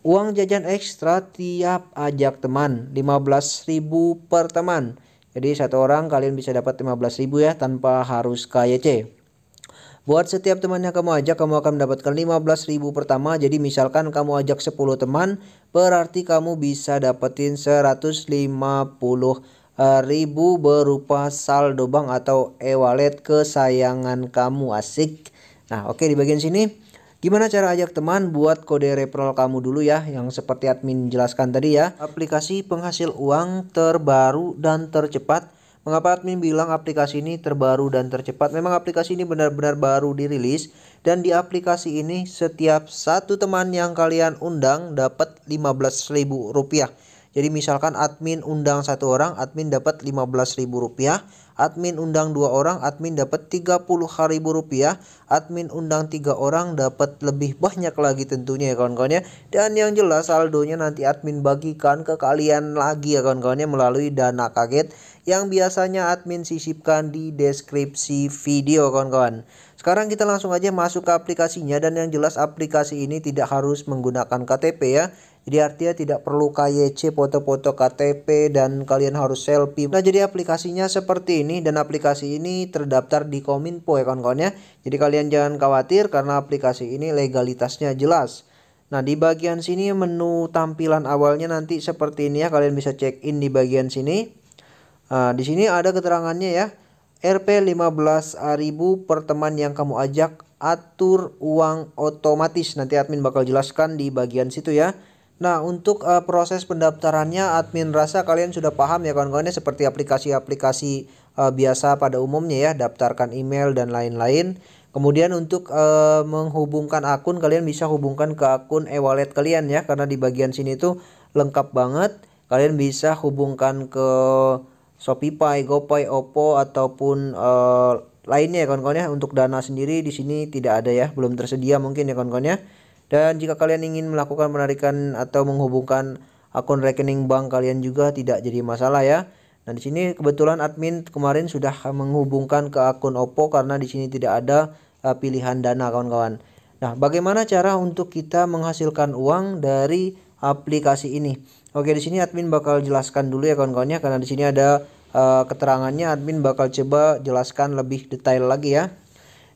Uang jajan ekstra tiap ajak teman 15.000 per teman. Jadi satu orang kalian bisa dapat 15.000 ya tanpa harus KYC. Buat setiap teman yang kamu ajak kamu akan mendapatkan 15.000 pertama. Jadi misalkan kamu ajak 10 teman berarti kamu bisa dapetin 150 ribu berupa saldo bank atau e-wallet kesayangan kamu asik. Nah, oke okay, di bagian sini Gimana cara ajak teman buat kode referral kamu dulu ya yang seperti admin jelaskan tadi ya. Aplikasi penghasil uang terbaru dan tercepat. Mengapa admin bilang aplikasi ini terbaru dan tercepat? Memang aplikasi ini benar-benar baru dirilis dan di aplikasi ini setiap satu teman yang kalian undang dapat 15.000 rupiah jadi misalkan admin undang satu orang, admin dapat Rp15.000. Admin undang dua orang, admin dapat Rp30.000. Admin undang tiga orang dapat lebih banyak lagi tentunya ya kawan kawannya Dan yang jelas saldonya nanti admin bagikan ke kalian lagi ya kawan-kawannya melalui dana kaget yang biasanya admin sisipkan di deskripsi video kawan-kawan. Sekarang kita langsung aja masuk ke aplikasinya dan yang jelas aplikasi ini tidak harus menggunakan KTP ya. Jadi artinya tidak perlu KYC foto-foto KTP dan kalian harus selfie. Nah jadi aplikasinya seperti ini dan aplikasi ini terdaftar di Kominfo ya kawan-kawan ya. Jadi kalian jangan khawatir karena aplikasi ini legalitasnya jelas. Nah di bagian sini menu tampilan awalnya nanti seperti ini ya kalian bisa check in di bagian sini. Nah, di sini ada keterangannya ya Rp15.000 per teman yang kamu ajak atur uang otomatis. Nanti admin bakal jelaskan di bagian situ ya. Nah, untuk uh, proses pendaftarannya admin rasa kalian sudah paham ya kawan-kawannya seperti aplikasi-aplikasi uh, biasa pada umumnya ya, daftarkan email dan lain-lain. Kemudian untuk uh, menghubungkan akun kalian bisa hubungkan ke akun e-wallet kalian ya karena di bagian sini itu lengkap banget. Kalian bisa hubungkan ke Shopify, GoPay, Oppo ataupun uh, lainnya ya kawan-kawan ya. Untuk Dana sendiri di sini tidak ada ya, belum tersedia mungkin ya kawan-kawan ya. Dan jika kalian ingin melakukan penarikan atau menghubungkan akun rekening bank kalian juga tidak jadi masalah ya. Nah, di sini kebetulan admin kemarin sudah menghubungkan ke akun Oppo karena di sini tidak ada uh, pilihan dana kawan-kawan. Nah, bagaimana cara untuk kita menghasilkan uang dari aplikasi ini? Oke, di sini admin bakal jelaskan dulu ya kawan-kawannya karena di sini ada uh, keterangannya admin bakal coba jelaskan lebih detail lagi ya.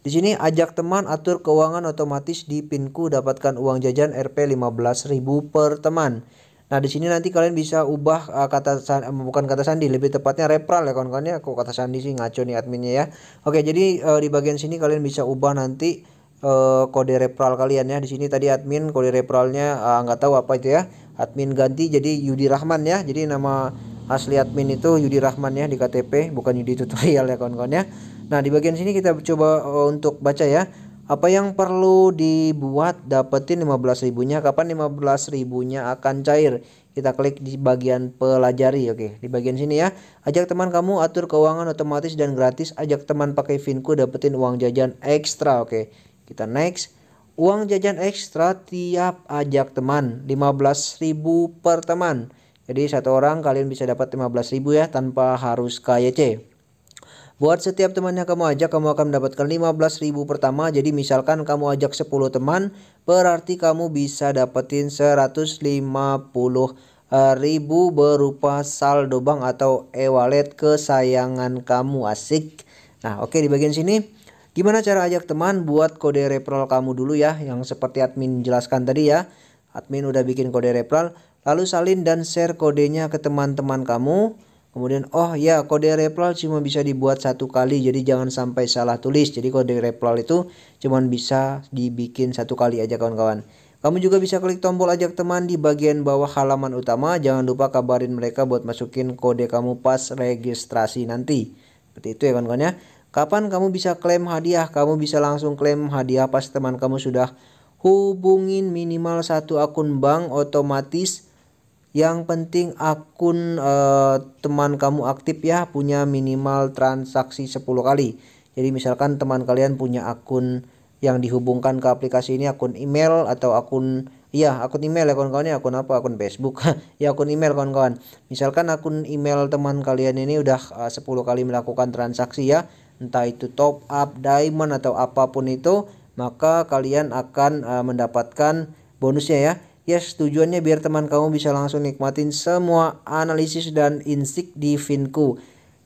Di sini ajak teman atur keuangan otomatis di Pinku dapatkan uang jajan Rp 15.000 per teman. Nah, di sini nanti kalian bisa ubah uh, kata sandi, eh, bukan kata sandi, lebih tepatnya repral ya kawan kawannya aku Kok kata sandi sih ngaco nih adminnya ya. Oke, jadi uh, di bagian sini kalian bisa ubah nanti uh, kode repral kalian ya. Di sini tadi admin kode referralnya uh, nggak tahu apa itu ya admin ganti jadi Yudi Rahman ya jadi nama asli admin itu Yudi Rahman ya di KTP bukan Yudi tutorial ya kawan-kawan ya nah di bagian sini kita coba eh, untuk baca ya apa yang perlu dibuat dapetin 15 ribunya kapan 15 ribunya akan cair kita klik di bagian pelajari oke di bagian sini ya ajak teman kamu atur keuangan otomatis dan gratis ajak teman pakai Finku dapetin uang jajan ekstra oke kita next uang jajan ekstra tiap ajak teman 15.000 per teman jadi satu orang kalian bisa dapat 15.000 ya tanpa harus KYC Buat setiap teman yang kamu ajak, kamu akan mendapatkan 15.000 pertama. Jadi misalkan kamu ajak 10 teman, berarti kamu bisa dapetin 150 ribu berupa saldo bank atau e-wallet kesayangan kamu. Asik. Nah, oke okay, di bagian sini Gimana cara ajak teman buat kode referral kamu dulu ya yang seperti admin jelaskan tadi ya. Admin udah bikin kode referral, lalu salin dan share kodenya ke teman-teman kamu. Kemudian oh ya kode referral cuma bisa dibuat satu kali jadi jangan sampai salah tulis. Jadi kode referral itu cuma bisa dibikin satu kali aja kawan-kawan. Kamu juga bisa klik tombol ajak teman di bagian bawah halaman utama. Jangan lupa kabarin mereka buat masukin kode kamu pas registrasi nanti. Seperti itu ya kawan-kawan ya. Kapan kamu bisa klaim hadiah? Kamu bisa langsung klaim hadiah pas teman kamu sudah hubungin minimal satu akun bank otomatis. Yang penting akun eh, teman kamu aktif ya punya minimal transaksi 10 kali. Jadi misalkan teman kalian punya akun yang dihubungkan ke aplikasi ini akun email atau akun ya akun email ya kawan-kawan ya akun apa akun Facebook ya akun email kawan-kawan misalkan akun email teman kalian ini udah eh, uh, 10 kali melakukan transaksi ya entah itu top up diamond atau apapun itu maka kalian akan uh, mendapatkan bonusnya ya yes tujuannya biar teman kamu bisa langsung nikmatin semua analisis dan insik di Finku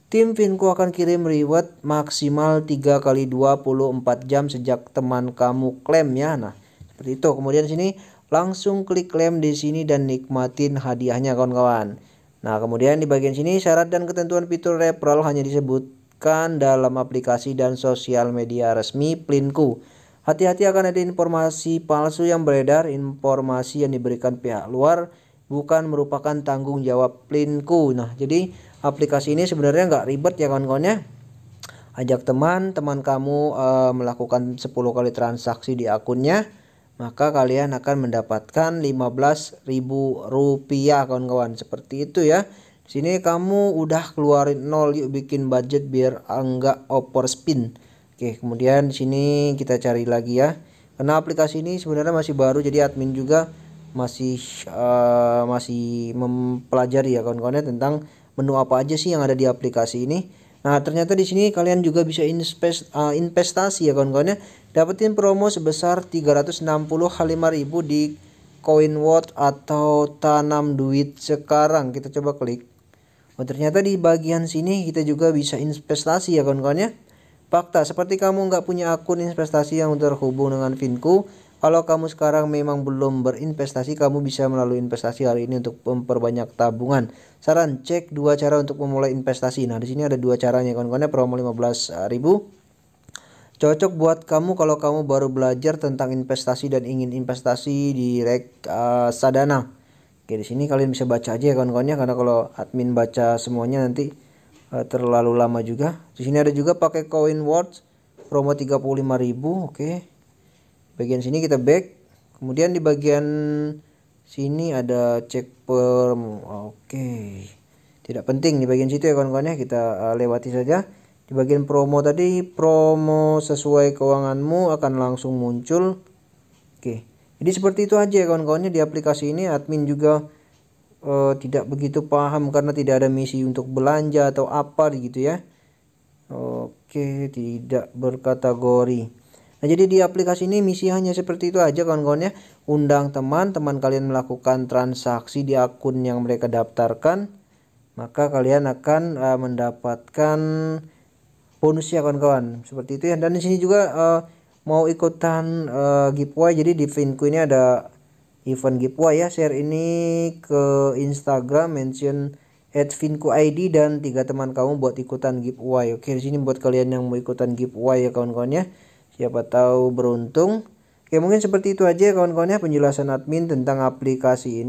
Tim Finku akan kirim reward maksimal 3 kali 24 jam sejak teman kamu klaim ya. Nah, seperti itu. Kemudian sini langsung klik klaim di sini dan nikmatin hadiahnya kawan-kawan. Nah, kemudian di bagian sini syarat dan ketentuan fitur referral hanya disebut dimasukkan dalam aplikasi dan sosial media resmi Plinku. Hati-hati akan ada informasi palsu yang beredar, informasi yang diberikan pihak luar bukan merupakan tanggung jawab Plinku. Nah, jadi aplikasi ini sebenarnya nggak ribet ya kawan-kawan ya. Ajak teman, teman kamu e, melakukan 10 kali transaksi di akunnya, maka kalian akan mendapatkan 15.000 rupiah kawan-kawan. Seperti itu ya sini kamu udah keluarin nol yuk bikin budget biar enggak over spin oke kemudian sini kita cari lagi ya karena aplikasi ini sebenarnya masih baru jadi admin juga masih uh, masih mempelajari ya kawan-kawannya tentang menu apa aja sih yang ada di aplikasi ini Nah, ternyata di sini kalian juga bisa eh, investasi ya kawan-kawannya. Dapetin promo sebesar 360 kali ribu di CoinWatch atau tanam duit sekarang. Kita coba klik. Oh ternyata di bagian sini kita juga bisa investasi ya kawan-kawan ya. Fakta, seperti kamu nggak punya akun investasi yang terhubung dengan Finku, kalau kamu sekarang memang belum berinvestasi, kamu bisa melalui investasi hari ini untuk memperbanyak tabungan. Saran, cek dua cara untuk memulai investasi. Nah, di sini ada dua caranya, kawan-kawan ya, promo 15.000 cocok buat kamu kalau kamu baru belajar tentang investasi dan ingin investasi di reksadana eh, uh, Oke, di sini kalian bisa baca aja ya kawan-kawannya karena kalau admin baca semuanya nanti uh, terlalu lama juga. Di sini ada juga pakai coin words promo 35.000, oke. Bagian sini kita back. Kemudian di bagian sini ada check perm. Oke. Tidak penting di bagian situ ya kawan-kawannya kita uh, lewati saja. Di bagian promo tadi promo sesuai keuanganmu akan langsung muncul. Oke jadi seperti itu aja ya kawan-kawannya di aplikasi ini admin juga uh, tidak begitu paham karena tidak ada misi untuk belanja atau apa gitu ya oke tidak berkategori nah jadi di aplikasi ini misi hanya seperti itu aja kawan kawannya undang teman teman kalian melakukan transaksi di akun yang mereka daftarkan maka kalian akan uh, mendapatkan bonus ya kawan-kawan seperti itu ya dan di sini juga uh, mau ikutan uh, giveaway jadi di Vinku ini ada event giveaway ya share ini ke Instagram mention at ID dan tiga teman kamu buat ikutan giveaway oke di sini buat kalian yang mau ikutan giveaway ya kawan-kawan ya siapa tahu beruntung oke mungkin seperti itu aja ya kawan-kawan ya penjelasan admin tentang aplikasi ini